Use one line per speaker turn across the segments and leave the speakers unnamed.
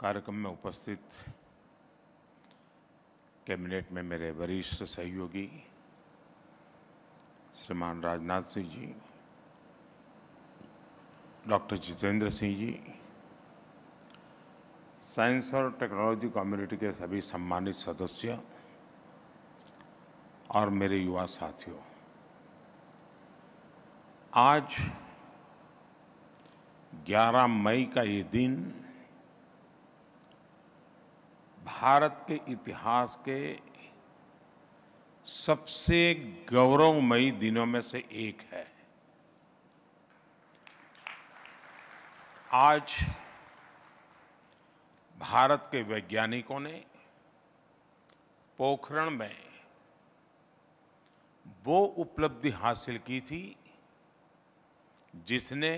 कार्यक्रम में उपस्थित कैबिनेट में मेरे वरिष्ठ सहयोगी श्रीमान राजनाथ सिंह जी डॉक्टर जितेंद्र सिंह जी साइंस और टेक्नोलॉजी कम्युनिटी के सभी सम्मानित सदस्य और मेरे युवा साथियों आज 11 मई का ये दिन भारत के इतिहास के सबसे गौरवमयी दिनों में से एक है आज भारत के वैज्ञानिकों ने पोखरण में वो उपलब्धि हासिल की थी जिसने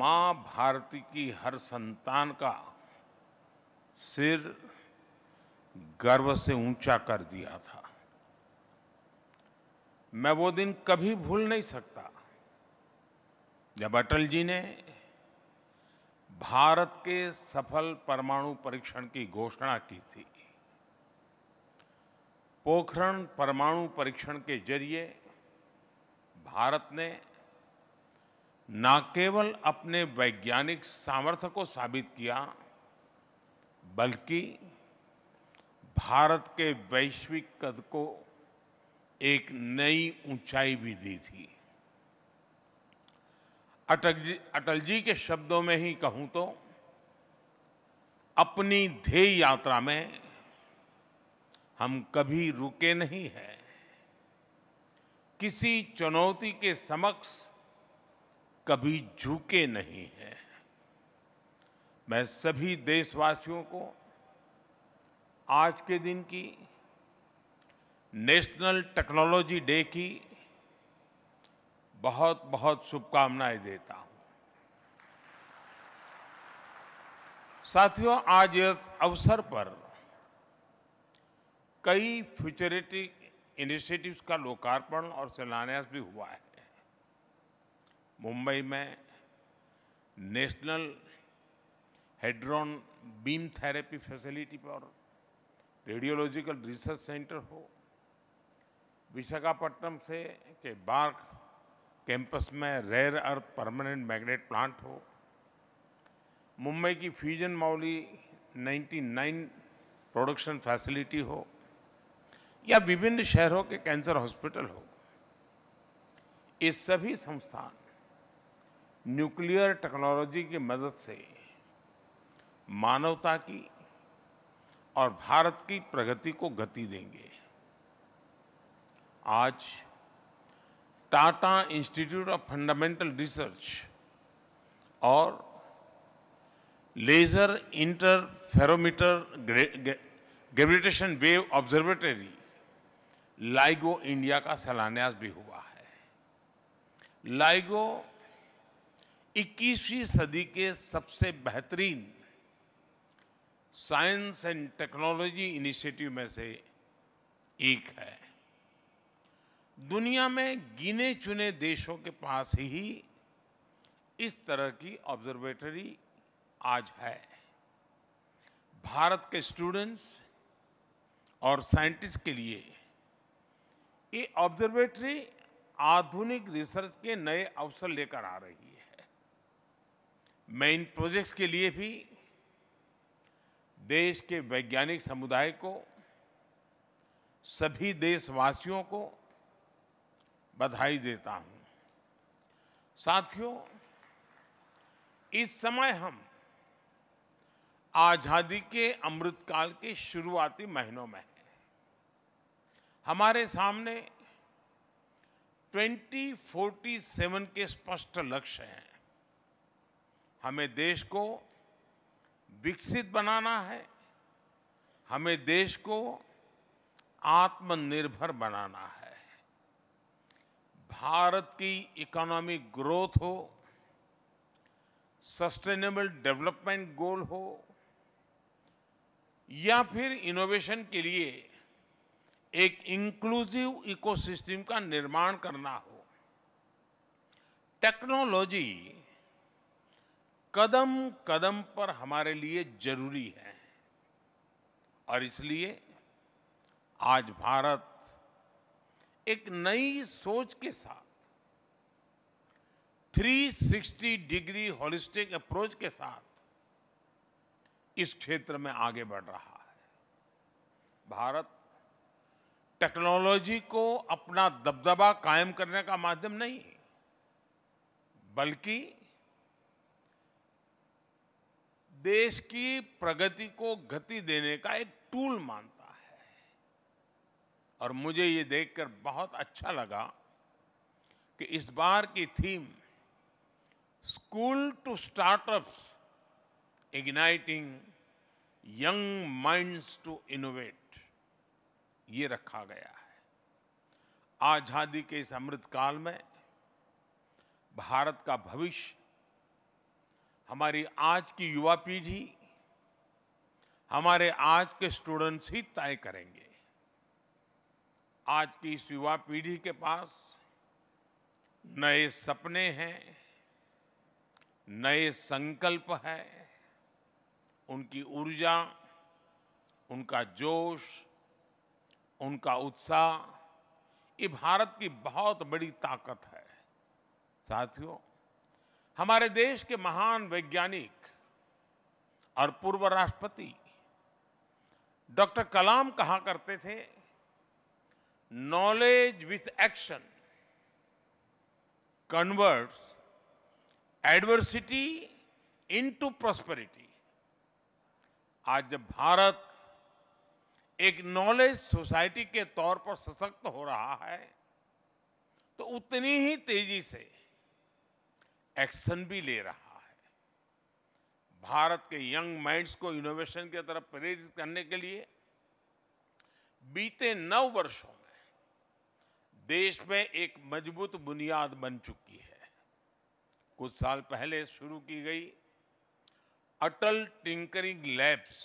मां भारती की हर संतान का सिर गर्व से ऊंचा कर दिया था मैं वो दिन कभी भूल नहीं सकता जब अटल जी ने भारत के सफल परमाणु परीक्षण की घोषणा की थी पोखरण परमाणु परीक्षण के जरिए भारत ने न केवल अपने वैज्ञानिक सामर्थ्य को साबित किया बल्कि भारत के वैश्विक कद को एक नई ऊंचाई भी दी थी अटल जी अटल जी के शब्दों में ही कहूं तो अपनी ध्येय यात्रा में हम कभी रुके नहीं हैं किसी चुनौती के समक्ष कभी झुके नहीं हैं मैं सभी देशवासियों को आज के दिन की नेशनल टेक्नोलॉजी डे की बहुत बहुत शुभकामनाएं देता हूं साथियों आज इस अवसर पर कई फ्यूचरिटी इनिशिएटिव्स का लोकार्पण और शिलान्यास भी हुआ है मुंबई में national hadron beam therapy facility पर रेडियोलॉजिकल रिसर्च सेंटर हो विशाखापट्टनम से के बार्क कैंपस में rare earth permanent magnet plant हो मुंबई की फ्यूजन मौली 99 प्रोडक्शन फैसिलिटी हो या विभिन्न शहरों के कैंसर हॉस्पिटल हो ये सभी संस्थान न्यूक्लियर टेक्नोलॉजी की मदद से मानवता की और भारत की प्रगति को गति देंगे आज Tata institute of fundamental research और laser interferometer gravitation wave observatory LIGO India का शिलान्यास भी हुआ है लाइगो 21वीं सदी के सबसे बेहतरीन साइंस एंड टेक्नोलॉजी इनिशिएटिव में से एक है दुनिया में गिने चुने देशों के पास ही इस तरह की ऑब्जर्वेटरी आज है भारत के स्टूडेंट्स और साइंटिस्ट के लिए ये ऑब्जर्वेटरी आधुनिक रिसर्च के नए अवसर लेकर आ रही है मैं इन प्रोजेक्ट्स के लिए भी देश के वैज्ञानिक समुदाय को सभी देशवासियों को बधाई देता हूं साथियों इस समय हम आजादी के अमृतकाल के शुरुआती महीनों में हैं हमारे सामने 2047 के स्पष्ट लक्ष्य हैं हमें देश को विकसित बनाना है हमें देश को आत्मनिर्भर बनाना है भारत की इकोनॉमिक ग्रोथ हो सस्टेनेबल डेवलपमेंट गोल हो या फिर इनोवेशन के लिए एक इंक्लूसिव इकोसिस्टम का निर्माण करना हो टेक्नोलॉजी कदम कदम पर हमारे लिए जरूरी है और इसलिए आज भारत एक नई सोच के साथ 360 डिग्री होलिस्टिक अप्रोच के साथ इस क्षेत्र में आगे बढ़ रहा है भारत टेक्नोलॉजी को अपना दबदबा कायम करने का माध्यम नहीं बल्कि देश की प्रगति को गति देने का एक टूल मानता है और मुझे ये देखकर बहुत अच्छा लगा कि इस बार की theme school to startups igniting young minds to innovate ये रखा गया है आज़ादी के इस अमृत काल में भारत का भविष्य हमारी आज की युवा पीढ़ी हमारे आज के स्टूडेंट्स ही तय करेंगे आज की इस युवा पीढ़ी के पास नए सपने हैं नए संकल्प है उनकी ऊर्जा उनका जोश उनका उत्साह ये भारत की बहुत बड़ी ताकत है साथियों हमारे देश के महान वैज्ञानिक और पूर्व राष्ट्रपति डॉक्टर कलाम कहा करते थे knowledge with action converts adversity into prosperity आज जब भारत एक नॉलेज सोसाइटी के तौर पर सशक्त हो रहा है तो उतनी ही तेजी से एक्शन भी ले रहा है भारत के यंग माइंड्स को इनोवेशन की तरफ प्रेरित करने के लिए बीते नौ वर्षों में देश में एक मजबूत बुनियाद बन चुकी है कुछ साल पहले शुरू की गई अटल टिंकरिंग लैब्स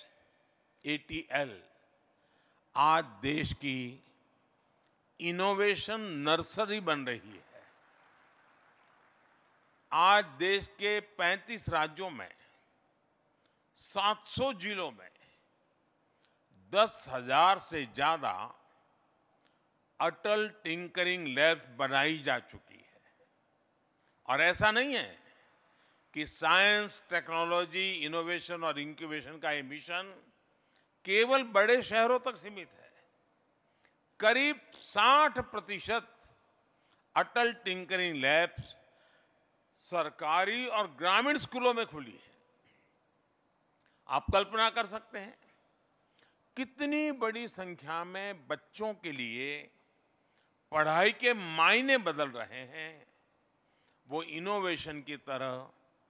एटीएल आज देश की इनोवेशन नर्सरी बन रही है आज देश के 35 राज्यों में 700 जिलों में दस हजार से ज्यादा अटल टिंकरिंग लैब्स बनाई जा चुकी है और ऐसा नहीं है कि साइंस टेक्नोलॉजी इनोवेशन और इंक्यूबेशन का ये मिशन केवल बड़े शहरों तक सीमित है करीब 60 प्रतिशत अटल टिंकरिंग लैब्स सरकारी और ग्रामीण स्कूलों में खुली है आप कल्पना कर सकते हैं कितनी बड़ी संख्या में बच्चों के लिए पढ़ाई के मायने बदल रहे हैं वो इनोवेशन की तरह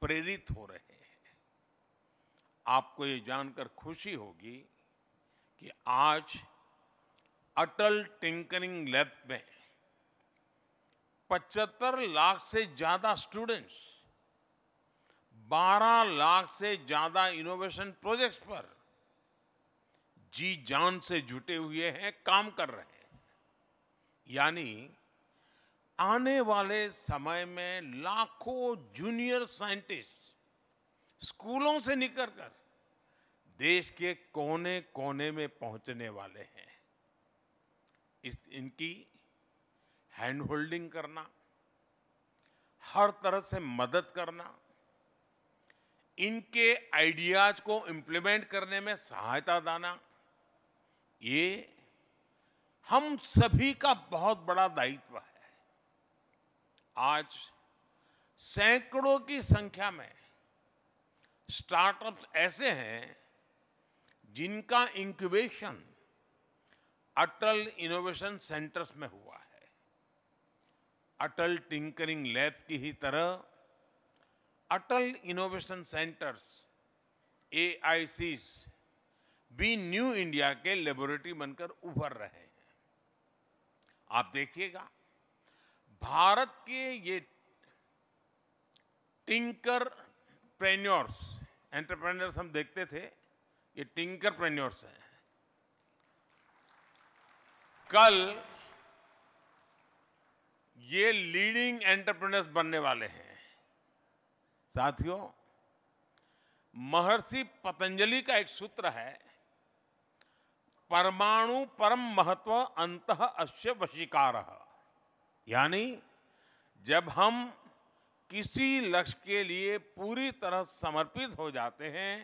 प्रेरित हो रहे हैं आपको ये जानकर खुशी होगी कि आज अटल टिंकरिंग लैब में पचहत्तर लाख से ज़्यादा स्टूडेंट्स 12 लाख से ज़्यादा इनोवेशन प्रोजेक्ट्स पर जी जान से जुटे हुए हैं काम कर रहे हैं यानी आने वाले समय में लाखों जूनियर साइंटिस्ट स्कूलों से निकलकर देश के कोने कोने में पहुंचने वाले हैं इस इनकी हैंड होल्डिंग करना हर तरह से मदद करना इनके आइडियाज को इम्प्लीमेंट करने में सहायता दाना ये हम सभी का बहुत बड़ा दायित्व है आज सैकड़ों की संख्या में स्टार्टअप्स ऐसे हैं जिनका इंक्यूबेशन अटल इनोवेशन सेंटर्स में हुआ अटल टिंकरिंग लैब की ही तरह अटल इनोवेशन सेंटर्स ए भी न्यू इंडिया के लेबोरेटरी बनकर उभर रहे हैं आप देखिएगा भारत के ये टिंकर प्रेन्योर्स एंटरप्रेन्योर्स हम देखते थे ये टिंकर प्रेन्योर्स हैं कल ये लीडिंग एंटरप्रेनर्स बनने वाले हैं साथियों महर्षि पतंजलि का एक सूत्र है परमाणु परम महत्व अंत अश्य वशिकार यानी जब हम किसी लक्ष्य के लिए पूरी तरह समर्पित हो जाते हैं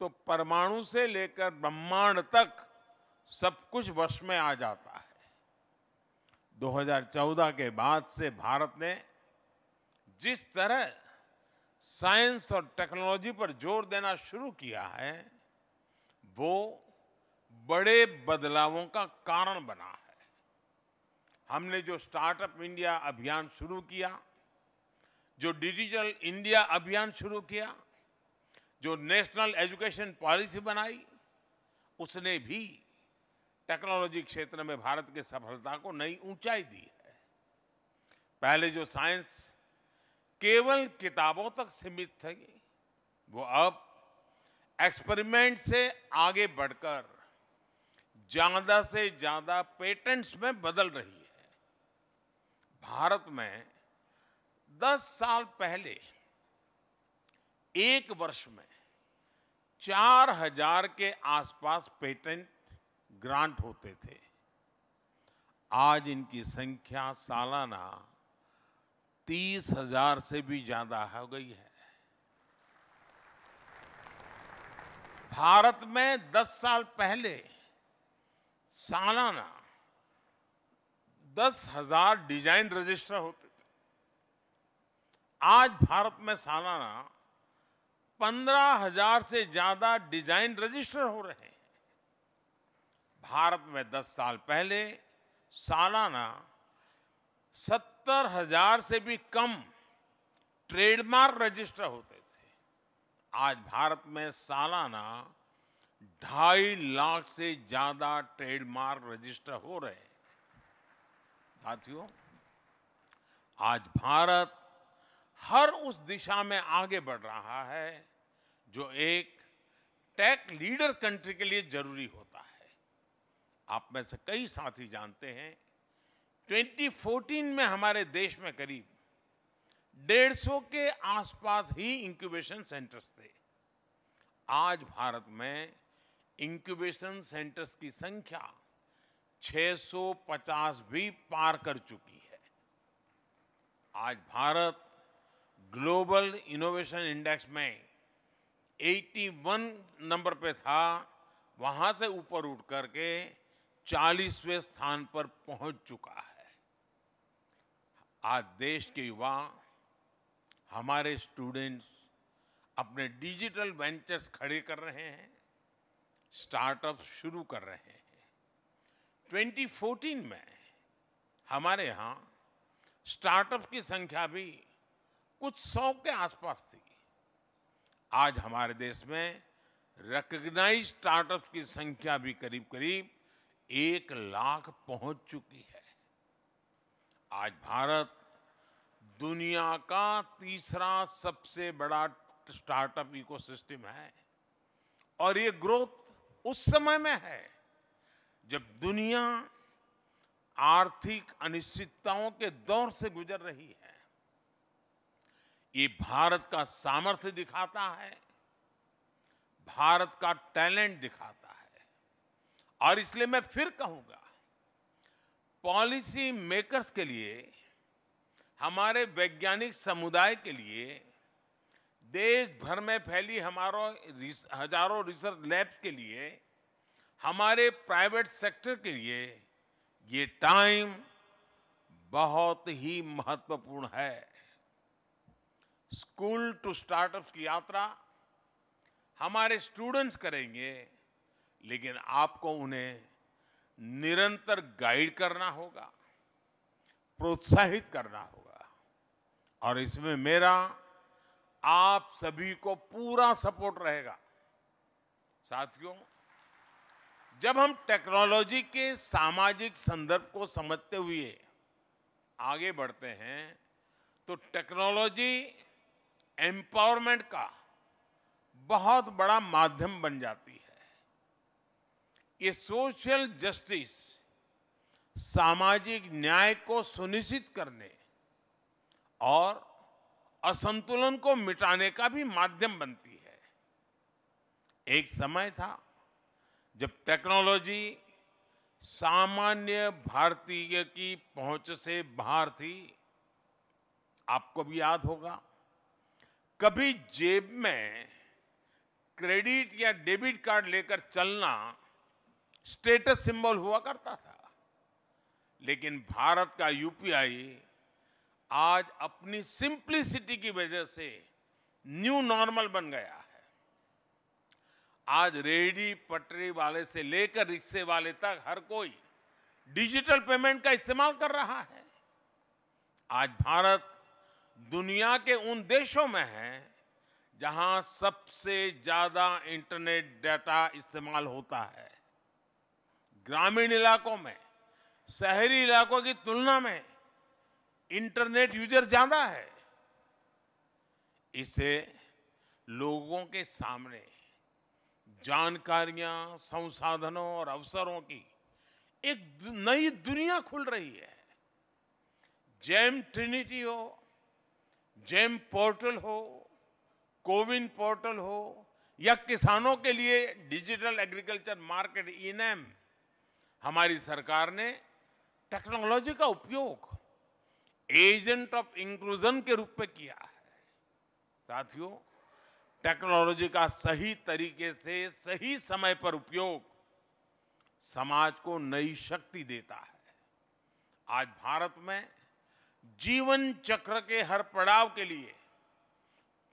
तो परमाणु से लेकर ब्रह्मांड तक सब कुछ वश में आ जाता है 2014 के बाद से भारत ने जिस तरह साइंस और टेक्नोलॉजी पर जोर देना शुरू किया है वो बड़े बदलावों का कारण बना है हमने जो स्टार्टअप इंडिया अभियान शुरू किया जो डिजिटल इंडिया अभियान शुरू किया जो नेशनल एजुकेशन पॉलिसी बनाई उसने भी टेक्नोलॉजी क्षेत्र में भारत की सफलता को नई ऊंचाई दी है पहले जो साइंस केवल किताबों तक सीमित थी वो अब एक्सपेरिमेंट से आगे बढ़कर ज्यादा से ज्यादा पेटेंट्स में बदल रही है भारत में 10 साल पहले एक वर्ष में 4000 के आसपास पेटेंट ग्रांट होते थे आज इनकी संख्या सालाना तीस हजार से भी ज्यादा हो गई है भारत में 10 साल पहले सालाना दस हजार डिजाइन रजिस्टर होते थे आज भारत में सालाना पंद्रह हजार से ज्यादा डिजाइन रजिस्टर हो रहे हैं भारत में 10 साल पहले सालाना सत्तर हजार से भी कम ट्रेडमार्क रजिस्टर होते थे आज भारत में सालाना ढाई लाख से ज्यादा ट्रेडमार्क रजिस्टर हो रहे हैं साथियों आज भारत हर उस दिशा में आगे बढ़ रहा है जो एक टेक लीडर कंट्री के लिए जरूरी होता आप में से कई साथी जानते हैं 2014 में हमारे देश में करीब 150 के आसपास ही इंक्यूबेशन सेंटर्स थे आज भारत में इंक्यूबेशन सेंटर्स की संख्या 650 भी पार कर चुकी है आज भारत ग्लोबल इनोवेशन इंडेक्स में 81 नंबर पे था वहां से ऊपर उठ करके चालीसवें स्थान पर पहुंच चुका है आज देश के युवा हमारे स्टूडेंट्स अपने डिजिटल वेंचर्स खड़े कर रहे हैं स्टार्टअप शुरू कर रहे हैं 2014 में हमारे यहाँ स्टार्टअप की संख्या भी कुछ सौ के आसपास थी आज हमारे देश में रिकग्नाइज स्टार्टअप की संख्या भी करीब करीब एक लाख पहुंच चुकी है आज भारत दुनिया का तीसरा सबसे बड़ा स्टार्टअप इकोसिस्टम है और ये ग्रोथ उस समय में है जब दुनिया आर्थिक अनिश्चितताओं के दौर से गुजर रही है ये भारत का सामर्थ्य दिखाता है भारत का टैलेंट दिखाता है और इसलिए मैं फिर कहूंगा पॉलिसी मेकर्स के लिए हमारे वैज्ञानिक समुदाय के लिए देश भर में फैली हमारो रिस, हजारों रिसर्च लैब के लिए हमारे प्राइवेट सेक्टर के लिए ये टाइम बहुत ही महत्वपूर्ण है स्कूल टू स्टार्टअप की यात्रा हमारे स्टूडेंट्स करेंगे लेकिन आपको उन्हें निरंतर गाइड करना होगा प्रोत्साहित करना होगा और इसमें मेरा आप सभी को पूरा सपोर्ट रहेगा साथियों जब हम टेक्नोलॉजी के सामाजिक संदर्भ को समझते हुए आगे बढ़ते हैं तो टेक्नोलॉजी एम्पावरमेंट का बहुत बड़ा माध्यम बन जाती है ये सोशल जस्टिस सामाजिक न्याय को सुनिश्चित करने और असंतुलन को मिटाने का भी माध्यम बनती है एक समय था जब टेक्नोलॉजी सामान्य भारतीय की पहुंच से बाहर थी आपको भी याद होगा कभी जेब में क्रेडिट या डेबिट कार्ड लेकर चलना स्टेटस सिंबल हुआ करता था लेकिन भारत का यूपीआई आज अपनी सिंप्लिसिटी की वजह से न्यू नॉर्मल बन गया है आज रेहड़ी पटरी वाले से लेकर रिक्शे वाले तक हर कोई डिजिटल पेमेंट का इस्तेमाल कर रहा है आज भारत दुनिया के उन देशों में है जहां सबसे ज्यादा इंटरनेट डाटा इस्तेमाल होता है ग्रामीण इलाकों में शहरी इलाकों की तुलना में इंटरनेट यूजर ज्यादा है इसे लोगों के सामने जानकारियां संसाधनों और अवसरों की एक नई दुनिया खुल रही है जैम ट्रिनिटी हो जैम पोर्टल हो कोविन पोर्टल हो या किसानों के लिए डिजिटल एग्रीकल्चर मार्केट इनएम हमारी सरकार ने टेक्नोलॉजी का उपयोग एजेंट ऑफ इंक्लूजन के रूप में किया है साथियों टेक्नोलॉजी का सही तरीके से सही समय पर उपयोग समाज को नई शक्ति देता है आज भारत में जीवन चक्र के हर पड़ाव के लिए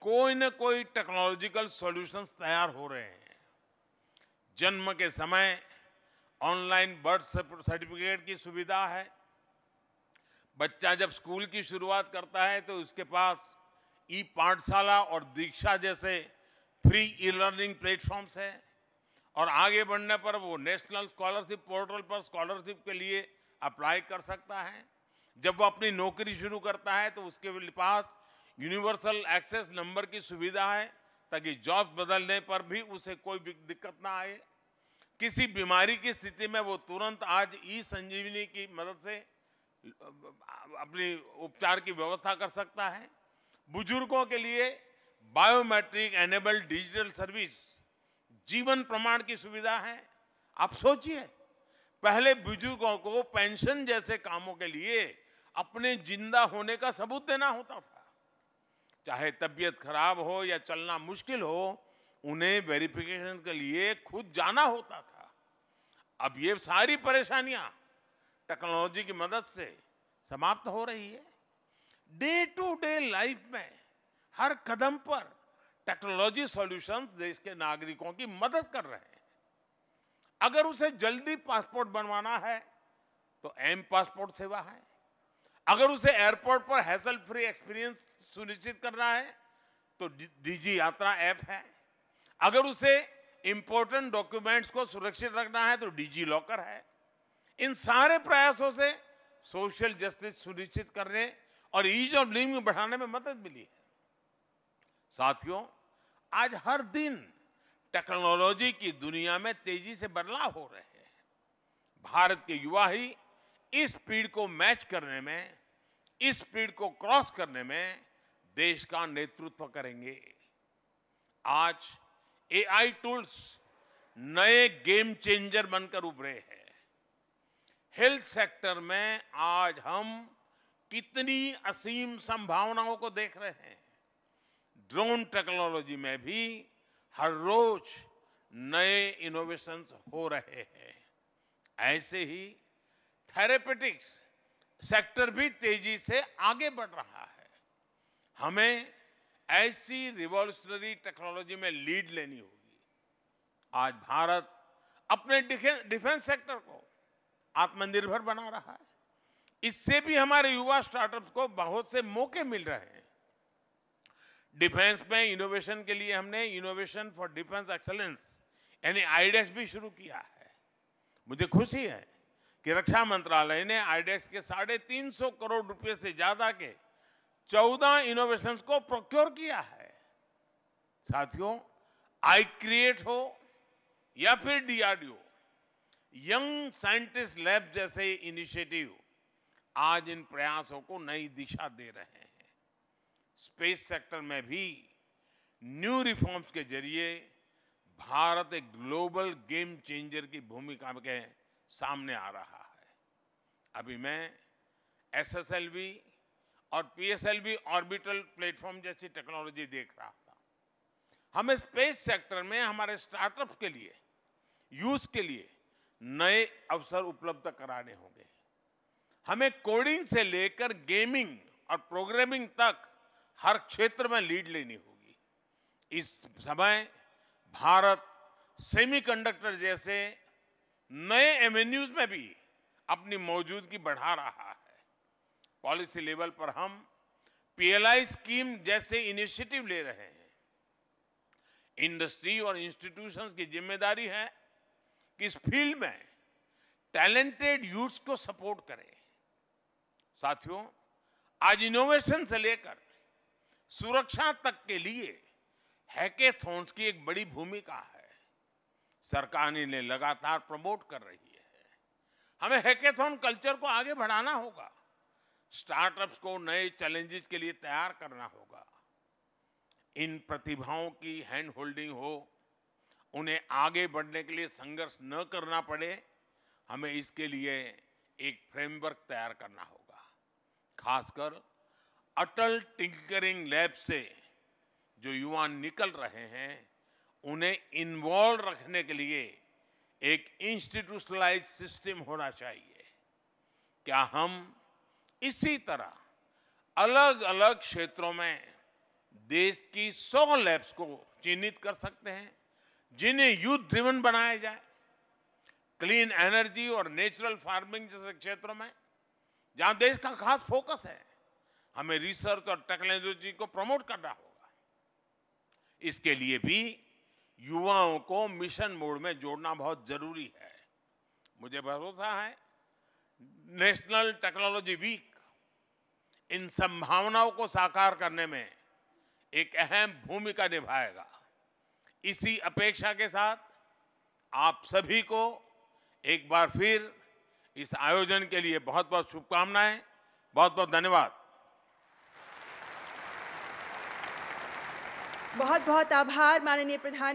कोई न कोई टेक्नोलॉजिकल सॉल्यूशंस तैयार हो रहे हैं जन्म के समय ऑनलाइन बर्थ सर्टिफिकेट की सुविधा है बच्चा जब स्कूल की शुरुआत करता है तो उसके पास ई पाठशाला और दीक्षा जैसे फ्री ई लर्निंग प्लेटफॉर्म्स हैं और आगे बढ़ने पर वो नेशनल स्कॉलरशिप पोर्टल पर स्कॉलरशिप के लिए अप्लाई कर सकता है जब वो अपनी नौकरी शुरू करता है तो उसके पास यूनिवर्सल एक्सेस नंबर की सुविधा है ताकि जॉब बदलने पर भी उसे कोई दिक्कत ना आए किसी बीमारी की स्थिति में वो तुरंत आज ई संजीवनी की मदद से अपनी उपचार की व्यवस्था कर सकता है बुजुर्गों के लिए बायोमेट्रिक एनेबल डिजिटल सर्विस जीवन प्रमाण की सुविधा है आप सोचिए पहले बुजुर्गों को पेंशन जैसे कामों के लिए अपने जिंदा होने का सबूत देना होता था चाहे तबीयत खराब हो या चलना मुश्किल हो उन्हें वेरिफिकेशन के लिए खुद जाना होता था अब ये सारी परेशानियां टेक्नोलॉजी की मदद से समाप्त हो रही है डे टू डे लाइफ में हर कदम पर टेक्नोलॉजी सॉल्यूशंस देश के नागरिकों की मदद कर रहे हैं अगर उसे जल्दी पासपोर्ट बनवाना है तो एम पासपोर्ट सेवा है अगर उसे एयरपोर्ट पर हैसल फ्री एक्सपीरियंस सुनिश्चित करना है तो डीजी यात्रा ऐप है अगर उसे इंपॉर्टेंट डॉक्यूमेंट्स को सुरक्षित रखना है तो डिजी लॉकर है इन सारे प्रयासों से सोशल जस्टिस सुनिश्चित करने और ईज ऑफ लिविंग बढ़ाने में मदद मिली है साथियों आज हर दिन टेक्नोलॉजी की दुनिया में तेजी से बदलाव हो रहे हैं भारत के युवा ही इस स्पीड को मैच करने में इस स्पीड को क्रॉस करने में देश का नेतृत्व करेंगे आज एआई टूल्स नए गेम चेंजर बनकर उभरे हैं हेल्थ सेक्टर में आज हम कितनी असीम संभावनाओं को देख रहे हैं ड्रोन टेक्नोलॉजी में भी हर रोज नए इनोवेशंस हो रहे हैं ऐसे ही थेरेपेटिक्स सेक्टर भी तेजी से आगे बढ़ रहा है हमें ऐसी रिवॉल्यूशनरी टेक्नोलॉजी में लीड लेनी होगी आज भारत अपने डिफेंस सेक्टर को आत्मनिर्भर बना रहा है इससे भी हमारे युवा स्टार्टअप्स को बहुत से मौके मिल रहे हैं डिफेंस में इनोवेशन के लिए हमने इनोवेशन फॉर डिफेंस एक्सलेंस यानी आईडेक्स भी शुरू किया है मुझे खुशी है कि रक्षा मंत्रालय ने आईडेक्स के साढ़े तीन सौ करोड़ रुपए से ज़्यादा के चौदह इनोवेशंस को प्रोक्योर किया है साथियों आई क्रिएट हो या फिर डीआरडीओ यंग साइंटिस्ट लैब जैसे इनिशिएटिव आज इन प्रयासों को नई दिशा दे रहे हैं स्पेस सेक्टर में भी न्यू रिफॉर्म्स के जरिए भारत एक ग्लोबल गेम चेंजर की भूमिका के सामने आ रहा है अभी मैं एसएसएलवी और पीएसएलवी ऑर्बिटल प्लेटफॉर्म जैसी टेक्नोलॉजी देख रहा था हमें स्पेस सेक्टर में हमारे स्टार्टअप के लिए यूज के लिए नए अवसर उपलब्ध कराने होंगे हमें कोडिंग से लेकर गेमिंग और प्रोग्रामिंग तक हर क्षेत्र में लीड लेनी होगी इस समय भारत सेमीकंडक्टर जैसे नए एवेन्यूज में भी अपनी मौजूदगी बढ़ा रहा है पॉलिसी लेवल पर हम पीएलआई स्कीम जैसे इनिशिएटिव ले रहे हैं इंडस्ट्री और इंस्टीट्यूशंस की जिम्मेदारी है कि इस फील्ड में टैलेंटेड यूथ्स को सपोर्ट करें साथियों आज इनोवेशन से लेकर सुरक्षा तक के लिए हैकेथॉन्स की एक बड़ी भूमिका है सरकार इन्हें लगातार प्रमोट कर रही है हमें हैकेथोन कल्चर को आगे बढ़ाना होगा स्टार्टअप्स को नए चैलेंजेस के लिए तैयार करना होगा इन प्रतिभाओं की हैंड होल्डिंग हो उन्हें आगे बढ़ने के लिए संघर्ष न करना पड़े हमें इसके लिए एक फ्रेमवर्क तैयार करना होगा खासकर अटल टिंकरिंग लैब से जो युवा निकल रहे हैं उन्हें इन्वॉल्व रखने के लिए एक इंस्टीट्यूशनलाइज सिस्टम होना चाहिए क्या हम इसी तरह अलग अलग क्षेत्रों में देश की सौ लैब्स को चिन्हित कर सकते हैं जिन्हें यूथ ड्रिवन बनाया जाए क्लीन एनर्जी और नेचुरल फार्मिंग जैसे क्षेत्रों में जहां देश का खास फोकस है हमें रिसर्च और टेक्नोलॉजी को प्रमोट करना होगा इसके लिए भी युवाओं को मिशन मोड में जोड़ना बहुत जरूरी है मुझे भरोसा है नेशनल टेक्नोलॉजी वीक इन संभावनाओं को साकार करने में एक अहम भूमिका निभाएगा इसी अपेक्षा के साथ आप सभी को एक बार फिर इस आयोजन के लिए बहुत बहुत शुभकामनाएं बहुत बहुत धन्यवाद बहुत बहुत आभार माननीय प्रधान